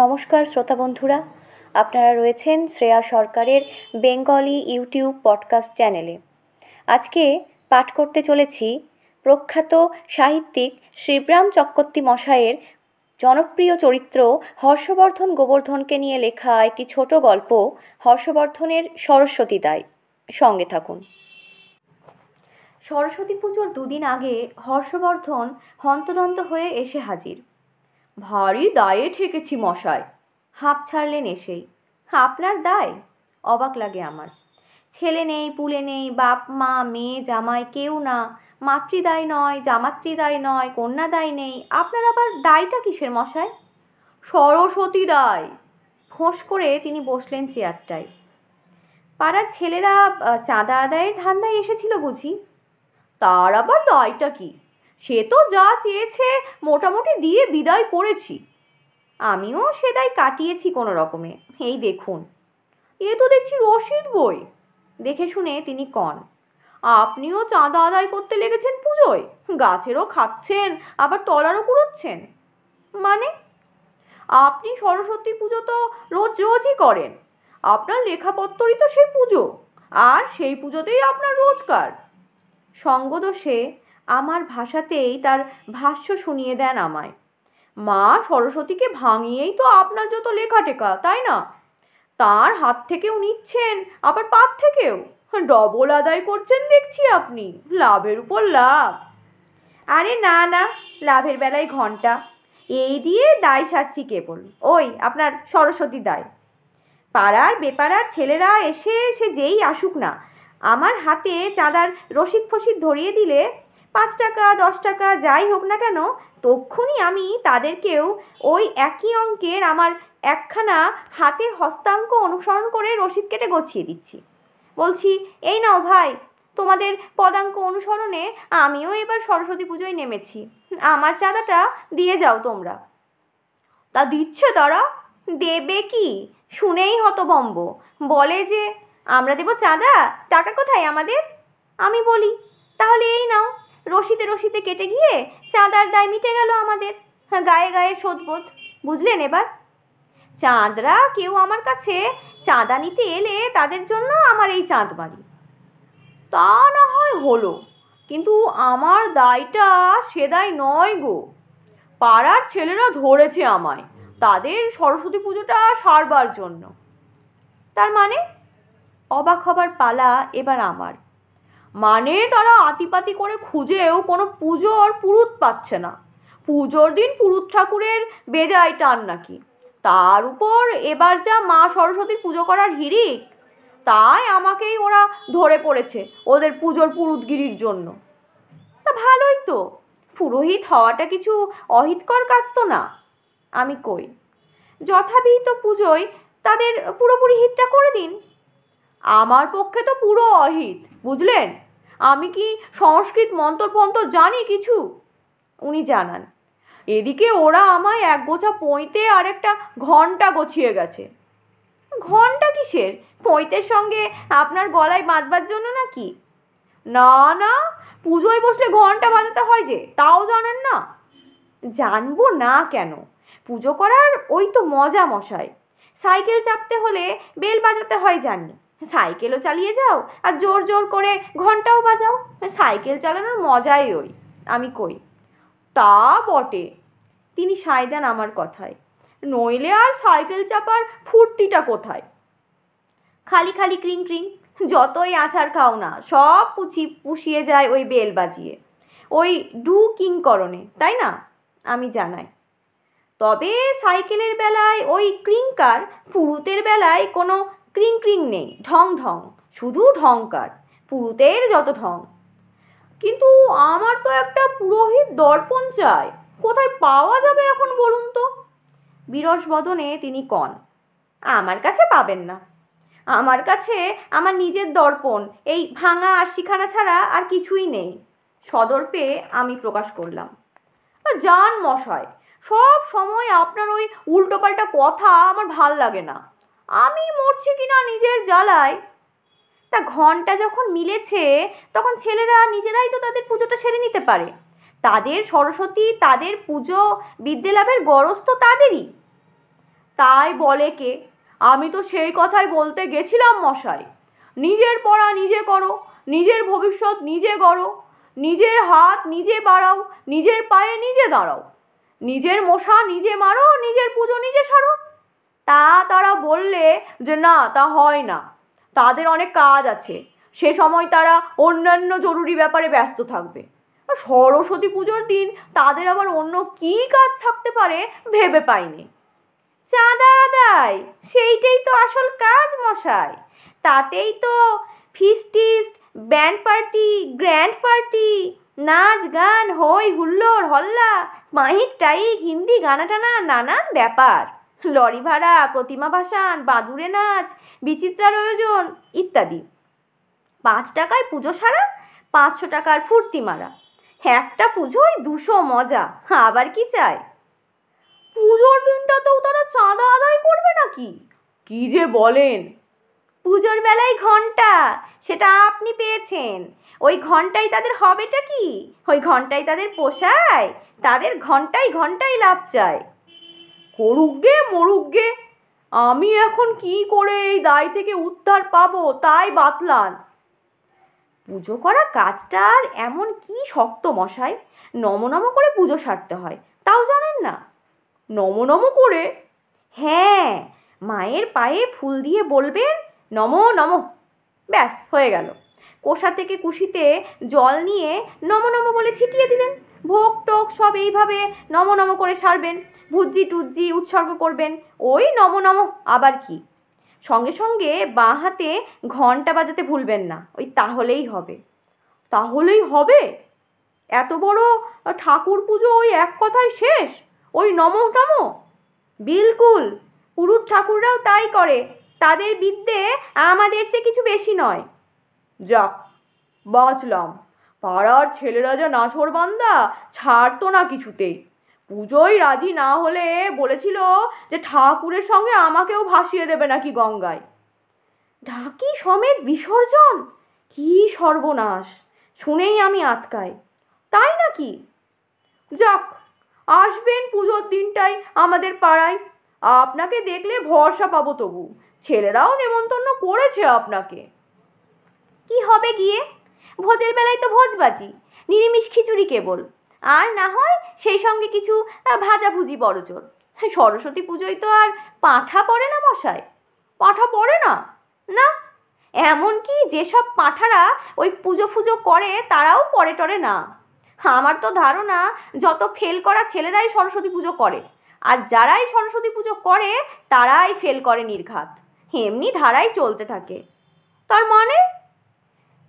নমস্কার শ্রোতা বন্ধুরা আপনারা রয়েছেন শ্রেয়া সরকারের বেঙ্গলি ইউটিউব পডকাস্ট চ্যানেলে আজকে পাঠ করতে চলেছি প্রখ্যাত সাহিত্যিক শিবরাম চক্রবর্তী মশায়ের জনপ্রিয় চরিত্র হর্ষবর্ধন গোবর্ধনকে নিয়ে লেখা একটি ছোট গল্প হর্ষবর্ধনের সরস্বতী দায় সঙ্গে থাকুন সরস্বতী পুজোর দুদিন আগে হর্ষবর্ধন হন্তদন্ত হয়ে এসে হাজির ভারী দায়ে ঠেকেছি মশায় হাঁপ ছাড়লেন এসেই আপনার দায় অবাক লাগে আমার ছেলে নেই পুলে নেই বাপ মা মেয়ে জামাই কেউ না মাতৃদায় নয় জামাতৃদায় নয় কন্যা দায় নেই আপনার আবার দায়টা কিসের মশায় সরস্বতী দায় ফোঁস করে তিনি বসলেন চেয়ারটায় পাড়ার ছেলেরা চাঁদা আদায়ের ধান্দায় এসেছিল বুঝি তার আবার দায়টা কী সে তো যা চেয়েছে মোটামুটি দিয়ে বিদায় করেছি আমিও সেদাই কাটিয়েছি কোনো রকমে এই দেখুন এ তো দেখছি রশিদ বই দেখে শুনে তিনি কন আপনিও চাঁদা আদায় করতে লেগেছেন পুজোয় গাছেরও খাচ্ছেন আবার তলারও কুড়োচ্ছেন মানে আপনি সরস্বতী পুজো তো রোজ রোজই করেন আপনার লেখাপত্তরই তো সেই পুজো আর সেই পুজোতেই আপনার রোজগার সঙ্গদোষে আমার ভাষাতেই তার ভাষ্য শুনিয়ে দেন আমায় মা সরস্বতীকে ভাঙিয়েই তো আপনার যত টেকা তাই না তার হাত থেকেও নিচ্ছেন আবার পাত থেকেও ডবল আদায় করছেন দেখছি আপনি লাভের উপর লাভ আরে না না লাভের বেলায় ঘন্টা এই দিয়ে দায় সারছি কেবল ওই আপনার সরস্বতী দায় পাড়ার বেপাড়ার ছেলেরা এসে সে যেই আসুক না আমার হাতে চাঁদার রসিদ ফসিদ ধরিয়ে দিলে পাঁচ টাকা দশ টাকা যাই হোক না কেন তক্ষুনি আমি তাদেরকেও ওই একই অঙ্কের আমার একখানা হাতের হস্তাঙ্ক অনুসরণ করে রসিদ কেটে গছিয়ে দিচ্ছি বলছি এই নাও ভাই তোমাদের পদাঙ্ক অনুসরণে আমিও এবার সরস্বতী পুজোয় নেমেছি আমার চাঁদাটা দিয়ে যাও তোমরা তা দিচ্ছে তারা দেবে কি শুনেই হতভম্ব বলে যে আমরা দেব চাঁদা টাকা কোথায় আমাদের আমি বলি তাহলে এই নাও রশিতে রশিতে কেটে গিয়ে চাঁদার দায় মিটে গেল আমাদের হ্যাঁ, গায়ে গায়ে শোধবোধ বুঝলেন এবার চাঁদরা কেউ আমার কাছে চাঁদা নিতে এলে তাদের জন্য আমার এই চাঁদ বাড়ি তা না হয় হলো কিন্তু আমার দায়টা সে দায় নয় গো পাড়ার ছেলেরা ধরেছে আমায় তাদের সরস্বতী পুজোটা সারবার জন্য তার মানে অবাক হবার পালা এবার আমার মানে তারা আতিপাতি করে খুঁজেও কোনো পুজোর পুরুত পাচ্ছে না পুজোর দিন পুরুত ঠাকুরের বেজায় টান নাকি তার উপর এবার যা মা সরস্বতীর পুজো করার হিরিক তাই আমাকেই ওরা ধরে পড়েছে ওদের পুজোর পুরুতগিরির জন্য তা ভালোই তো পুরোহিত হওয়াটা কিছু অহিতকর কাজ তো না আমি কই যথাবিহিত পুজোয় তাদের পুরোপুরি হিতটা করে দিন আমার পক্ষে তো পুরো অহিত বুঝলেন আমি কি সংস্কৃত মন্তর ফন্তর জানি কিছু উনি জানান এদিকে ওরা আমায় এক গোছা পঁইতে আর একটা ঘন্টা গছিয়ে গেছে ঘন্টা কিসের পঁইতের সঙ্গে আপনার গলায় বাঁধবার জন্য নাকি না না পুজোয় বসলে ঘন্টা বাজাতে হয় যে তাও জানেন না জানবো না কেন পুজো করার ওই তো মজা মশাই সাইকেল চাপতে হলে বেল বাজাতে হয় জানি সাইকেলও চালিয়ে যাও আর জোর জোর করে ঘন্টাও বাজাও সাইকেল চালানোর মজাই ওই আমি কই তা বটে তিনি সায় দেন আমার কথায় নইলে আর সাইকেল চাপার ফুর্তিটা কোথায় খালি খালি ক্রিং ক্রিং যতই আছার খাও না সব পুছি পুষিয়ে যায় ওই বেল বাজিয়ে ওই ডু কিং করণে তাই না আমি জানাই তবে সাইকেলের বেলায় ওই ক্রিংকার পুরুতের বেলায় কোনো ক্রিং ক্রিং নেই ঢং ঢং শুধু ঢংকার পুরুতের যত ঢং কিন্তু আমার তো একটা পুরোহিত দর্পণ চাই কোথায় পাওয়া যাবে এখন বলুন তো বিরস বদনে তিনি কন আমার কাছে পাবেন না আমার কাছে আমার নিজের দর্পণ এই ভাঙা আর শিখানা ছাড়া আর কিছুই নেই সদর্পে আমি প্রকাশ করলাম যান মশাই সব সময় আপনার ওই উল্টোপাল্টা কথা আমার ভাল লাগে না আমি মরছি কিনা নিজের জ্বালায় তা ঘন্টা যখন মিলেছে তখন ছেলেরা নিজেরাই তো তাদের পুজোটা সেরে নিতে পারে তাদের সরস্বতী তাদের পুজো বিদ্যালাভের গরজ তো তাদেরই তাই বলে কে আমি তো সেই কথাই বলতে গেছিলাম মশাই নিজের পড়া নিজে করো নিজের ভবিষ্যৎ নিজে গড়ো নিজের হাত নিজে বাড়াও নিজের পায়ে নিজে দাঁড়াও নিজের মশা নিজে মারো নিজের পুজো নিজে সারো তা তারা বললে যে না তা হয় না তাদের অনেক কাজ আছে সে সময় তারা অন্যান্য জরুরি ব্যাপারে ব্যস্ত থাকবে সরস্বতী পুজোর দিন তাদের আবার অন্য কি কাজ থাকতে পারে ভেবে পাইনি চাঁদা আদায় সেইটাই তো আসল কাজ মশাই তাতেই তো ফিস্টিস্ট ব্যান্ড পার্টি গ্র্যান্ড পার্টি নাচ গান হই হুল্লোড় হল্লা মাহিক টাইক হিন্দি গানা টানা নানান ব্যাপার লরি ভাড়া প্রতিমা ভাসান বাদুড়ে নাচ বিচিত্রার আয়োজন ইত্যাদি পাঁচ টাকায় পুজো সারা পাঁচশো টাকার ফুর্তি মারা একটা পুজোয় দুশো মজা আবার কি চাই পুজোর তো তারা চাঁদা আদায় করবে নাকি কি যে বলেন পুজোর বেলায় ঘন্টা সেটা আপনি পেয়েছেন ওই ঘন্টাই তাদের হবেটা কি ওই ঘন্টাই তাদের পোষায় তাদের ঘন্টায় ঘন্টায় লাভ চায় করুক গে মরুক গে আমি এখন কি করে এই দায় থেকে উদ্ধার পাবো তাই বাতলান পুজো করা কাজটা আর এমন কি শক্ত মশাই নমনম করে পুজো সারতে হয় তাও জানেন না নমনম করে হ্যাঁ মায়ের পায়ে ফুল দিয়ে বলবেন নম নম ব্যাস হয়ে গেল কোষা থেকে কুশিতে জল নিয়ে নম নম বলে ছিটিয়ে দিলেন ভোগ টোক সব এইভাবে নম নম করে সারবেন ভুজ্জি টুজ্জি উৎসর্গ করবেন ওই নম নম আবার কি সঙ্গে সঙ্গে বাঁ হাতে ঘন্টা বাজাতে ভুলবেন না ওই তাহলেই হবে তাহলেই হবে এত বড় ঠাকুর পুজো ওই এক কথায় শেষ ওই নম নম বিলকুল পুরুষ ঠাকুররাও তাই করে তাদের বিদ্যে আমাদের চেয়ে কিছু বেশি নয় যাক বাঁচলাম পাড়ার ছেলেরা যা নাছর বান্দা ছাড়তো না কিছুতেই পুজোয় রাজি না হলে বলেছিল যে ঠাকুরের সঙ্গে আমাকেও ভাসিয়ে দেবে নাকি গঙ্গায় ঢাকি সমেত বিসর্জন কি সর্বনাশ শুনেই আমি আটকাই তাই নাকি যাক আসবেন পুজোর দিনটাই আমাদের পাড়ায় আপনাকে দেখলে ভরসা পাবো তবু ছেলেরাও নেমন্তন্ন করেছে আপনাকে কি হবে গিয়ে ভোজের বেলায় তো ভোজবাজি নিরামিষ খিচুড়ি কেবল আর না হয় সেই সঙ্গে কিছু ভাজাভুজি বড়জোর সরস্বতী পুজোয় তো আর পাঁঠা পড়ে না মশায় পাঁঠা পড়ে না না এমনকি যেসব পাঁঠারা ওই পুজো ফুজো করে তারাও পরে টরে না আমার তো ধারণা যত ফেল করা ছেলেরাই সরস্বতী পুজো করে আর যারাই সরস্বতী পুজো করে তারাই ফেল করে নির্ঘাত এমনি ধারাই চলতে থাকে তার মানে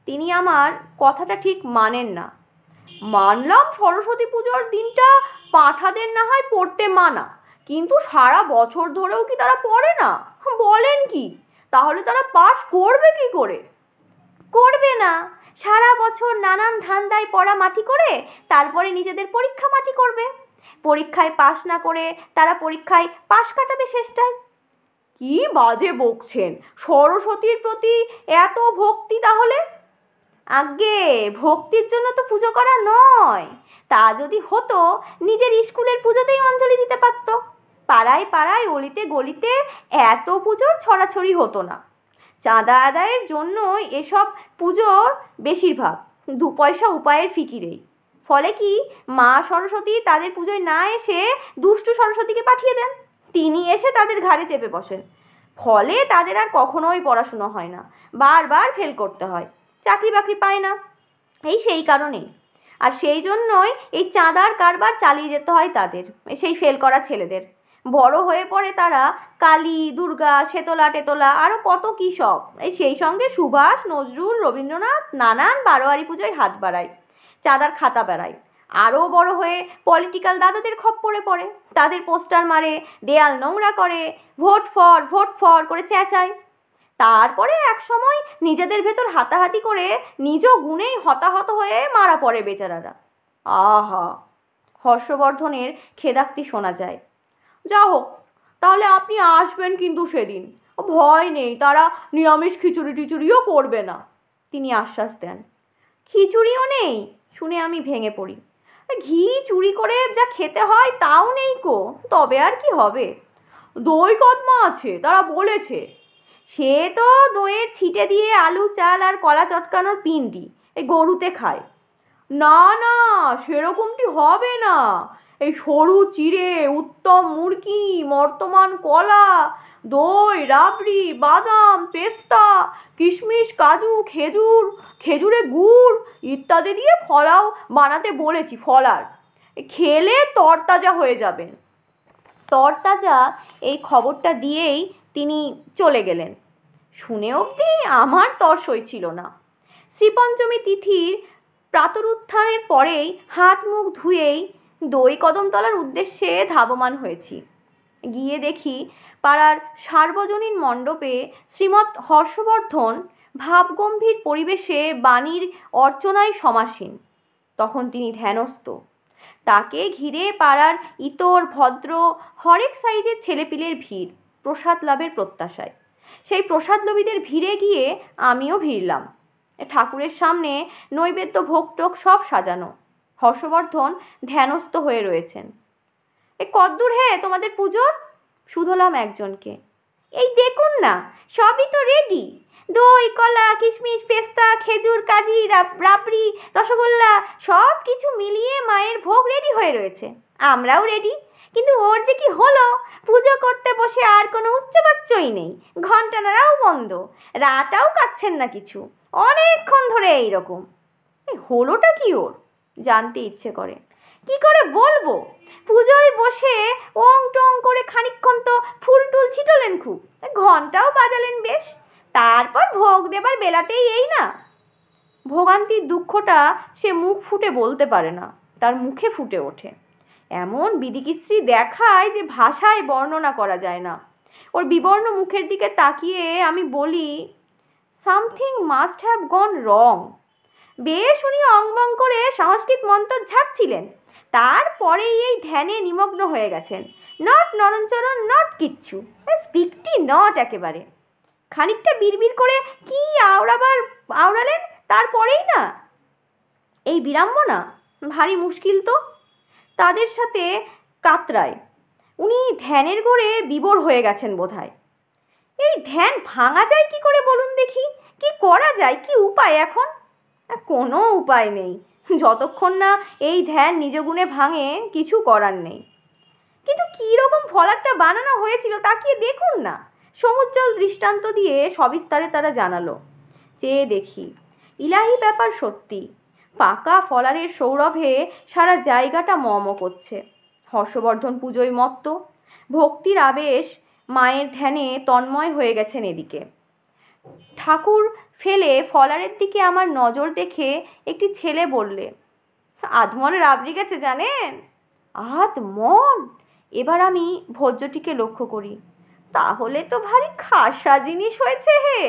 তিনি আমার কথাটা ঠিক মানেন না মানলাম সরস্বতী পুজোর দিনটা পাঠাদের না হয় পড়তে মানা কিন্তু সারা বছর ধরেও কি তারা পড়ে না বলেন কি তাহলে তারা পাস করবে কি করে করবে না সারা বছর নানান ধান্দায় পড়া মাটি করে তারপরে নিজেদের পরীক্ষা মাটি করবে পরীক্ষায় পাশ না করে তারা পরীক্ষায় পাশ কাটাবে শেষটায় কি বাজে বকছেন সরস্বতীর প্রতি এত ভক্তি তাহলে আজ্ঞে ভক্তির জন্য তো পুজো করা নয় তা যদি হতো নিজের স্কুলের পুজোতেই অঞ্জলি দিতে পারত পাড়ায় পাড়ায় অলিতে গলিতে এত পুজোর ছড়াছড়ি হতো না চাঁদা আদায়ের জন্য এসব পুজোর বেশিরভাগ দু পয়সা উপায়ের ফিকিরেই ফলে কি মা সরস্বতী তাদের পুজোয় না এসে দুষ্টু সরস্বতীকে পাঠিয়ে দেন তিনি এসে তাদের ঘাড়ে চেপে বসেন ফলে তাদের আর কখনোই পড়াশুনো হয় না বারবার ফেল করতে হয় চাকরি বাকরি পায় না এই সেই কারণেই আর সেই জন্যই এই চাঁদার কারবার চালিয়ে যেতে হয় তাদের সেই ফেল করা ছেলেদের বড় হয়ে পড়ে তারা কালী দুর্গা শেতলা টেতলা আরও কত কী সব এই সেই সঙ্গে সুভাষ নজরুল রবীন্দ্রনাথ নানান বারোয়ারি পুজোয় হাত বাড়ায় চাঁদার খাতা বেড়ায় আরও বড় হয়ে পলিটিক্যাল দাদাদের খপ্পরে পড়ে তাদের পোস্টার মারে দেয়াল নোংরা করে ভোট ফর ভোট ফর করে চেঁচায় তারপরে এক সময় নিজেদের ভেতর হাতাহাতি করে নিজ গুণেই হতাহত হয়ে মারা পড়ে বেচারারা আহা হর্ষবর্ধনের খেদাক্তি শোনা যায় যা হোক তাহলে আপনি আসবেন কিন্তু সেদিন ভয় নেই তারা নিরামিষ খিচুড়ি টিচুড়িও করবে না তিনি আশ্বাস দেন খিচুড়িও নেই শুনে আমি ভেঙে পড়ি ঘি চুরি করে যা খেতে হয় তাও নেই কো তবে আর কি হবে দই কদমা আছে তারা বলেছে সে তো দইয়ের ছিটে দিয়ে আলু চাল আর কলা চটকানোর পিন্ডি এই গরুতে খায় না না সেরকমটি হবে না এই সরু চিড়ে উত্তম মুরগি মর্তমান কলা দই রাবড়ি বাদাম পেস্তা কিশমিশ কাজু খেজুর খেজুরে গুড় ইত্যাদি দিয়ে ফলাও বানাতে বলেছি ফলার খেলে তরতাজা হয়ে যাবেন তরতাজা এই খবরটা দিয়েই তিনি চলে গেলেন শুনে অবধি আমার তর্স হয়েছিল না শ্রীপঞ্চমী তিথির প্রাতরুত্থানের পরেই হাত মুখ ধুয়েই দই কদম তলার উদ্দেশ্যে ধাবমান হয়েছি গিয়ে দেখি পাড়ার সার্বজনীন মণ্ডপে শ্রীমৎ হর্ষবর্ধন ভাবগম্ভীর পরিবেশে বাণীর অর্চনায় সমাসীন তখন তিনি ধ্যানস্থ তাকে ঘিরে পাড়ার ইতর ভদ্র হরেক সাইজের ছেলেপিলের ভিড় প্রসাদ লাভের প্রত্যাশায় সেই প্রসাদ নবীদের ভিড়ে গিয়ে আমিও ভিড়লাম ঠাকুরের সামনে নৈবেদ্য ভোগটোক সব সাজানো হর্ষবর্ধন ধ্যানস্থ হয়ে রয়েছেন এ কদ্দূর হে তোমাদের পুজোর শুধলাম একজনকে এই দেখুন না সবই তো রেডি দই কলা কিশমিশ পেস্তা খেজুর কাজি রাবড়ি রসগোল্লা সব কিছু মিলিয়ে মায়ের ভোগ রেডি হয়ে রয়েছে আমরাও রেডি কিন্তু ওর যে কি হলো পুজো করতে বসে আর কোনো উচ্চবাচ্চই নেই নাড়াও বন্ধ রাটাও কাচ্ছেন না কিছু অনেকক্ষণ ধরে এইরকম হলোটা কি ওর জানতে ইচ্ছে করে কি করে বলবো পুজোয় বসে ওং টং করে খানিক্ষণ তো ফুল টুল ছিটলেন খুব ঘন্টাও বাজালেন বেশ তারপর ভোগ দেবার বেলাতেই এই না ভোগান্তির দুঃখটা সে মুখ ফুটে বলতে পারে না তার মুখে ফুটে ওঠে এমন বিদিকিশ্রী দেখায় যে ভাষায় বর্ণনা করা যায় না ওর বিবর্ণ মুখের দিকে তাকিয়ে আমি বলি something must have gone wrong বেশ উনি অংবং করে সংস্কৃত মন্ত্র ঝাঁকছিলেন তারপরেই এই ধ্যানে নিমগ্ন হয়ে গেছেন নট নরঞ্চরণ নট কিচ্ছু স্পিকটি নট একেবারে খানিকটা বিড়বিড় করে কি আওড়াবার আওড়ালেন তারপরেই না এই বিড়ম্বনা ভারী মুশকিল তো তাদের সাথে কাতরায় উনি ধ্যানের গড়ে বিবর হয়ে গেছেন বোধহয় এই ধ্যান ভাঙা যায় কি করে বলুন দেখি কি করা যায় কি উপায় এখন কোনো উপায় নেই যতক্ষণ না এই ধ্যান নিজগুণে ভাঙে কিছু করার নেই কিন্তু কীরকম রকম ফলারটা বানানো হয়েছিল তাকিয়ে দেখুন না সমুজ্জ্বল দৃষ্টান্ত দিয়ে সবিস্তারে তারা জানালো চেয়ে দেখি ইলাহি ব্যাপার সত্যি পাকা ফলারের সৌরভে সারা জায়গাটা মম করছে হর্ষবর্ধন পুজোয় মত্ত ভক্তির আবেশ মায়ের ধ্যানে তন্ময় হয়ে গেছেন এদিকে ঠাকুর ফেলে ফলারের দিকে আমার নজর দেখে একটি ছেলে বললে আধমনে রাবড়ি গেছে জানেন আধমন এবার আমি ভোজ্যটিকে লক্ষ্য করি তাহলে তো ভারী খাসা জিনিস হয়েছে হে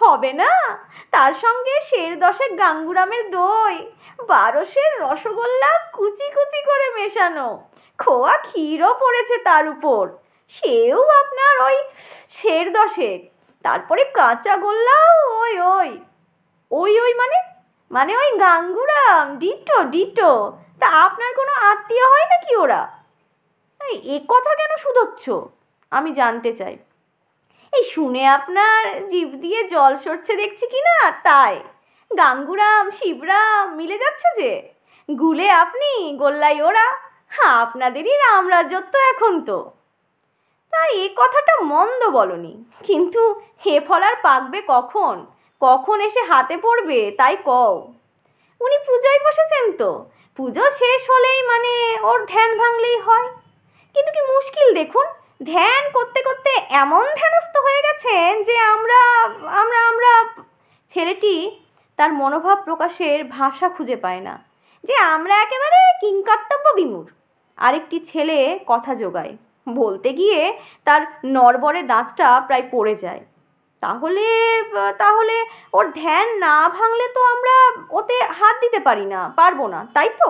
হবে না তার সঙ্গে শের দশেক গাঙ্গুরামের দই বারোশের রসগোল্লা কুচি কুচি করে মেশানো খোয়া ক্ষীরও পড়েছে তার উপর সেও আপনার ওই শের দশেক তারপরে কাঁচা গোল্লাও ওই ওই ওই ওই মানে মানে ওই গাঙ্গুরাম ডিটো ডিটো তা আপনার কোনো আত্মীয় হয় নাকি ওরা এ কথা কেন শুধোচ্ছ আমি জানতে চাই এই শুনে আপনার জীব দিয়ে জল সরছে দেখছি কি না তাই গাঙ্গুরাম শিবরাম মিলে যাচ্ছে যে গুলে আপনি গোল্লাই ওরা হ্যাঁ আপনাদেরই রামরাজ্যত্ব এখন তো তাই এ কথাটা মন্দ বলনি কিন্তু হে ফলার পাকবে কখন কখন এসে হাতে পড়বে তাই কও উনি পূজায় বসেছেন তো পুজো শেষ হলেই মানে ওর ধ্যান ভাঙলেই হয় কিন্তু কি মুশকিল দেখুন ধ্যান করতে করতে এমন ধ্যানস্থ হয়ে গেছেন যে আমরা আমরা আমরা ছেলেটি তার মনোভাব প্রকাশের ভাষা খুঁজে পায় না যে আমরা একেবারে কিংকর্তব্য বিমূর আরেকটি ছেলে কথা যোগায় বলতে গিয়ে তার নরবরে দাঁতটা প্রায় পড়ে যায় তাহলে তাহলে ওর ধ্যান না ভাঙলে তো আমরা ওতে হাত দিতে পারি না পারবো না তাই তো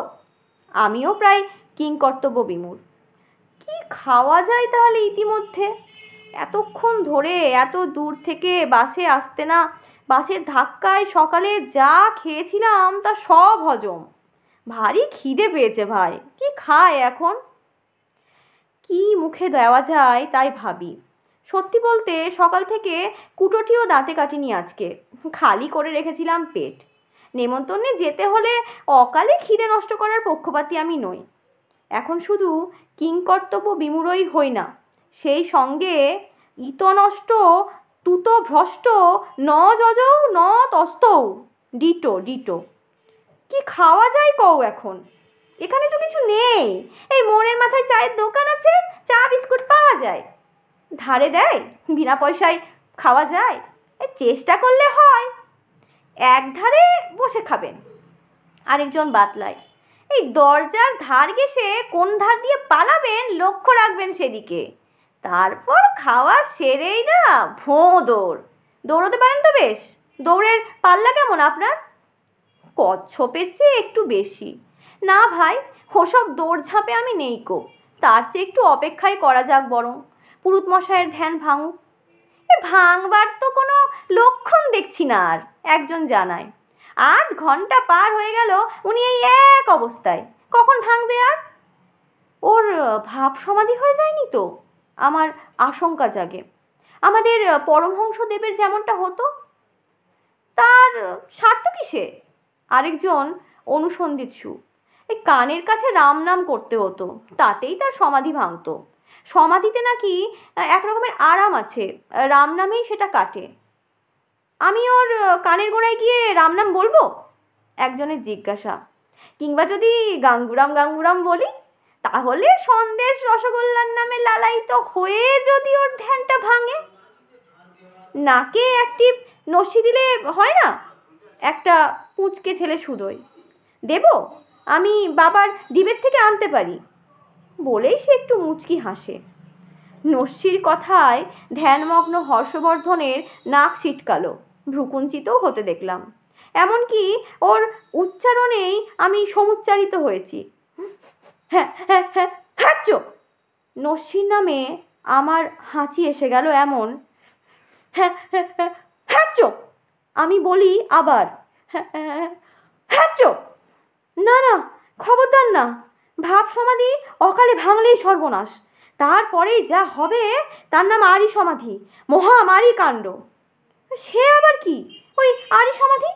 আমিও প্রায় কিংকর্তব্য বিমূর কি খাওয়া যায় তাহলে ইতিমধ্যে এতক্ষণ ধরে এত দূর থেকে বাসে আসতে না বাসের ধাক্কায় সকালে যা খেয়েছিলাম তা সব হজম ভারী খিদে পেয়েছে ভাই কি খায় এখন কি মুখে দেওয়া যায় তাই ভাবি সত্যি বলতে সকাল থেকে কুটোটিও দাঁতে কাটিনি আজকে খালি করে রেখেছিলাম পেট নেমন্তন্নে যেতে হলে অকালে খিদে নষ্ট করার পক্ষপাতি আমি নই এখন শুধু কিংকর্তব্য বিমূঢ়ই হই না সেই সঙ্গে ইতনষ্ট তুত ভ্রষ্ট ন যজ ন তস্তৌ ডিটো ডিটো কি খাওয়া যায় কও এখন এখানে তো কিছু নেই এই মোড়ের মাথায় চায়ের দোকান আছে চা বিস্কুট পাওয়া যায় ধারে দেয় বিনা পয়সায় খাওয়া যায় এ চেষ্টা করলে হয় এক ধারে বসে খাবেন আরেকজন বাতলায় এই দরজার ধার ঘেসে কোন ধার দিয়ে পালাবেন লক্ষ্য রাখবেন সেদিকে তারপর খাওয়া সেরেই না ভোঁ দৌড় দৌড়োতে পারেন তো বেশ দৌড়ের পাল্লা কেমন আপনার কচ্ছপের চেয়ে একটু বেশি না ভাই ওসব ঝাঁপে আমি নেই কো তার চেয়ে একটু অপেক্ষাই করা যাক বরং পুরুত মশায়ের ধ্যান ভাঙুক এ ভাঙবার তো কোনো লক্ষণ দেখছি না আর একজন জানায় আধ ঘন্টা পার হয়ে গেল উনি এই এক অবস্থায় কখন ভাঙবে আর ওর ভাব সমাধি হয়ে যায়নি তো আমার আশঙ্কা জাগে আমাদের পরমহংসদেবের যেমনটা হতো তার স্বার্থ কিসে আরেকজন অনুসন্ধিৎসু এই কানের কাছে রাম নাম করতে হতো তাতেই তার সমাধি ভাঙত সমাধিতে নাকি এক রকমের আরাম আছে রাম নামেই সেটা কাটে আমি ওর কানের গোড়ায় গিয়ে রামনাম বলবো একজনের জিজ্ঞাসা কিংবা যদি গাঙ্গুরাম গাঙ্গুরাম বলি তাহলে সন্দেশ রসগোল্লার নামে লালায়িত হয়ে যদি ওর ধ্যানটা ভাঙে নাকে একটি নস্যি দিলে হয় না একটা পুচকে ছেলে সুদয় দেব আমি বাবার ডিবের থেকে আনতে পারি বলেই সে একটু মুচকি হাসে নস্যির কথায় ধ্যানমগ্ন হর্ষবর্ধনের নাক ছিটকালো ভ্রুকুঞ্চিত হতে দেখলাম এমনকি ওর উচ্চারণেই আমি সমুচ্চারিত হয়েছি হ্যাঁ হ্যাঁ হ্যাঁ হাঁচ নসির নামে আমার হাঁচি এসে গেল এমন হ্যাঁ হ্যাঁ হ্যাঁ হ্যাঁচ আমি বলি আবার হ্যাঁ, হ্যাঁ, হ্যাঁ না না খবরদার না ভাব সমাধি অকালে ভাঙলেই সর্বনাশ তারপরেই যা হবে তার নাম আরি সমাধি মহামারি কাণ্ড সে আবার কি ওই আরি সমাধি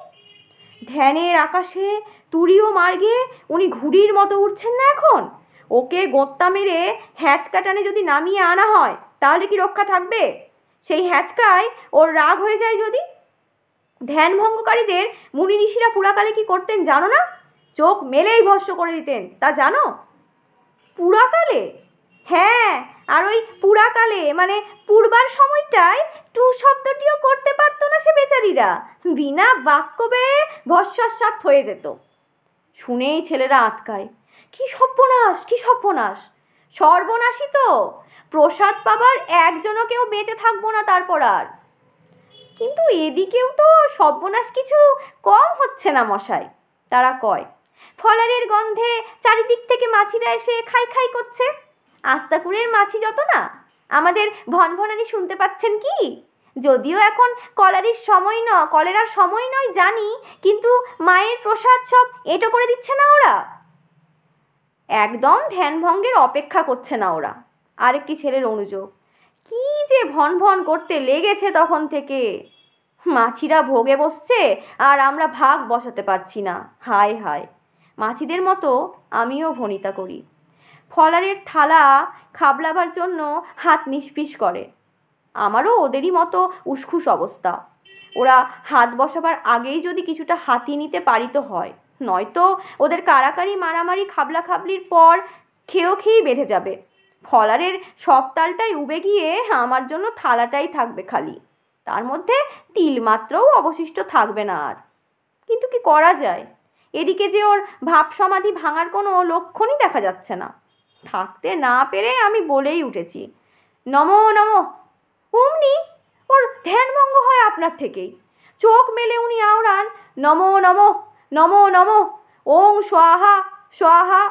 ধ্যানের আকাশে তুরিও মার্গে উনি ঘুড়ির মতো উঠছেন না এখন ওকে গোত্তা মেরে হ্যাঁচকা টানে যদি নামিয়ে আনা হয় তাহলে কি রক্ষা থাকবে সেই হ্যাঁচকায় ওর রাগ হয়ে যায় যদি ধ্যান ভঙ্গকারীদের মুনি ঋষিরা পুরাকালে কি করতেন জানো না চোখ মেলেই ভস্য করে দিতেন তা জানো পুরাকালে হ্যাঁ আর ওই পুরাকালে মানে পূর্বার সময়টায় টু শব্দটিও করতে পারে নারীরা বিনা বাক্য ব্যয়ে ভস্মাসাত হয়ে যেত শুনেই ছেলেরা আটকায় কি সর্বনাশ কি সর্বনাশ সর্বনাশই তো প্রসাদ পাবার একজনকেও বেঁচে থাকবো না তারপর আর কিন্তু এদিকেও তো সর্বনাশ কিছু কম হচ্ছে না মশাই তারা কয় ফলারের গন্ধে চারিদিক থেকে মাছিরা এসে খাই খাই করছে আস্তাকুরের মাছি যত না আমাদের ভনভনানি শুনতে পাচ্ছেন কি যদিও এখন কলারির সময় ন কলেরার সময় নয় জানি কিন্তু মায়ের প্রসাদ সব এঁটো করে দিচ্ছে না ওরা একদম ধ্যানভঙ্গের অপেক্ষা করছে না ওরা আরেকটি ছেলের অনুযোগ কি যে ভন ভন করতে লেগেছে তখন থেকে মাছিরা ভোগে বসছে আর আমরা ভাগ বসাতে পারছি না হায় হায় মাছিদের মতো আমিও ভনিতা করি ফলারের থালা খাবলাবার জন্য হাত নিষ্পিস করে আমারও ওদেরই মতো উসখুস অবস্থা ওরা হাত বসাবার আগেই যদি কিছুটা হাতি নিতে পারিত হয় নয়তো ওদের কারাকারি মারামারি খাবলাখাবলির পর খেয়েও খেয়েই বেঁধে যাবে ফলারের সব তালটাই উবে গিয়ে আমার জন্য থালাটাই থাকবে খালি তার মধ্যে তিল মাত্রও অবশিষ্ট থাকবে না আর কিন্তু কি করা যায় এদিকে যে ওর ভাব সমাধি ভাঙার কোনো লক্ষণই দেখা যাচ্ছে না থাকতে না পেরে আমি বলেই উঠেছি নমো নমো অমনি ওর ধ্যানভঙ্গ হয় আপনার থেকেই চোখ মেলে উনি আওড়ান নমো নম নম নম ওং সোহা সোহা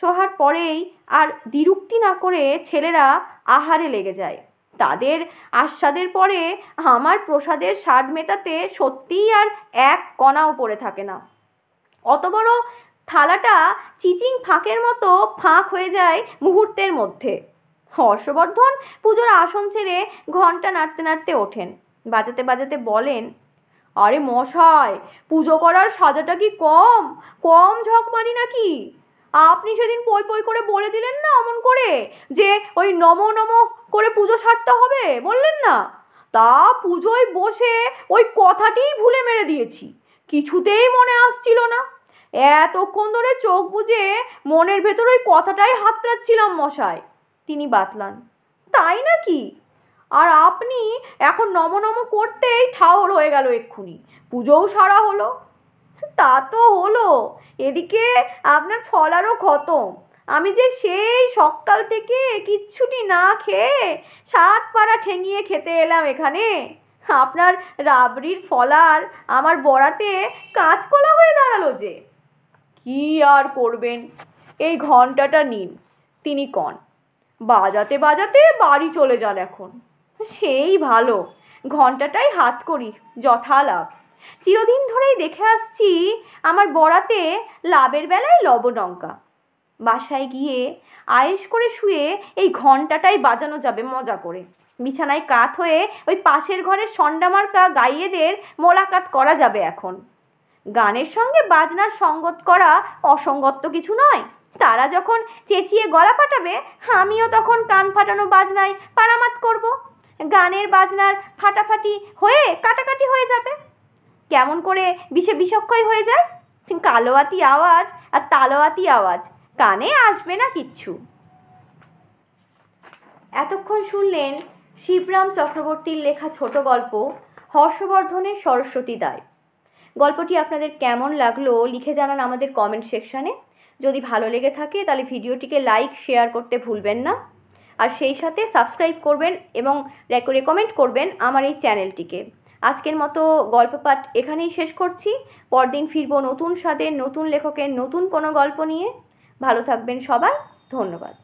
সোহার পরেই আর দ্বিরুক্তি না করে ছেলেরা আহারে লেগে যায় তাদের আস্বাদের পরে আমার প্রসাদের স্বাদ মেটাতে সত্যিই আর এক কণাও পড়ে থাকে না অত বড় থালাটা চিচিং ফাঁকের মতো ফাঁক হয়ে যায় মুহূর্তের মধ্যে হর্ষবর্ধন পুজোর আসন ছেড়ে ঘন্টা নাড়তে নাড়তে ওঠেন বাজাতে বাজাতে বলেন আরে মশাই পুজো করার সাজাটা কি কম কম মানি নাকি আপনি সেদিন পই পই করে বলে দিলেন না অমন করে যে ওই নম নম করে পুজো সারতে হবে বললেন না তা পুজোয় বসে ওই কথাটিই ভুলে মেরে দিয়েছি কিছুতেই মনে আসছিল না এতক্ষণ ধরে চোখ বুঝে মনের ভেতর ওই কথাটাই হাতড়াচ্ছিলাম মশায় তিনি বাতলান তাই নাকি আর আপনি এখন নমনম করতেই ঠাউর হয়ে গেল এক্ষুনি পুজোও সারা হলো তা তো হলো এদিকে আপনার ফলারও খতম আমি যে সেই সকাল থেকে কিচ্ছুটি না খেয়ে সাত পাড়া ঠেঙিয়ে খেতে এলাম এখানে আপনার রাবড়ির ফলার আমার বড়াতে কাঁচকলা হয়ে দাঁড়ালো যে কি আর করবেন এই ঘন্টাটা নিন তিনি কন বাজাতে বাজাতে বাড়ি চলে যান এখন সেই ভালো ঘন্টাটাই হাত করি যথা লাভ চিরদিন ধরেই দেখে আসছি আমার বড়াতে লাভের বেলায় লবণঙ্কা বাসায় গিয়ে আয়েস করে শুয়ে এই ঘন্টাটাই বাজানো যাবে মজা করে বিছানায় কাত হয়ে ওই পাশের ঘরের সন্ডামার্কা গাইয়েদের মোলাকাত করা যাবে এখন গানের সঙ্গে বাজনার সঙ্গত করা অসঙ্গত কিছু নয় তারা যখন চেঁচিয়ে গলা ফাটাবে আমিও তখন কান ফাটানো বাজনায় পারামাত করব। গানের বাজনার ফাটাফাটি হয়ে কাটাকাটি হয়ে যাবে কেমন করে বিষে বিষক্ষয় হয়ে যায় কালোয়াতি আওয়াজ আর তালোয়াতি আওয়াজ কানে আসবে না কিচ্ছু এতক্ষণ শুনলেন শিবরাম চক্রবর্তীর লেখা ছোট গল্প হর্ষবর্ধনের সরস্বতী দায় গল্পটি আপনাদের কেমন লাগলো লিখে জানান আমাদের কমেন্ট সেকশানে যদি ভালো লেগে থাকে তাহলে ভিডিওটিকে লাইক শেয়ার করতে ভুলবেন না আর সেই সাথে সাবস্ক্রাইব করবেন এবং রেকমেন্ড করবেন আমার এই চ্যানেলটিকে আজকের মতো গল্প পাঠ এখানেই শেষ করছি পরদিন ফিরব নতুন স্বাদের নতুন লেখকের নতুন কোনো গল্প নিয়ে ভালো থাকবেন সবাই ধন্যবাদ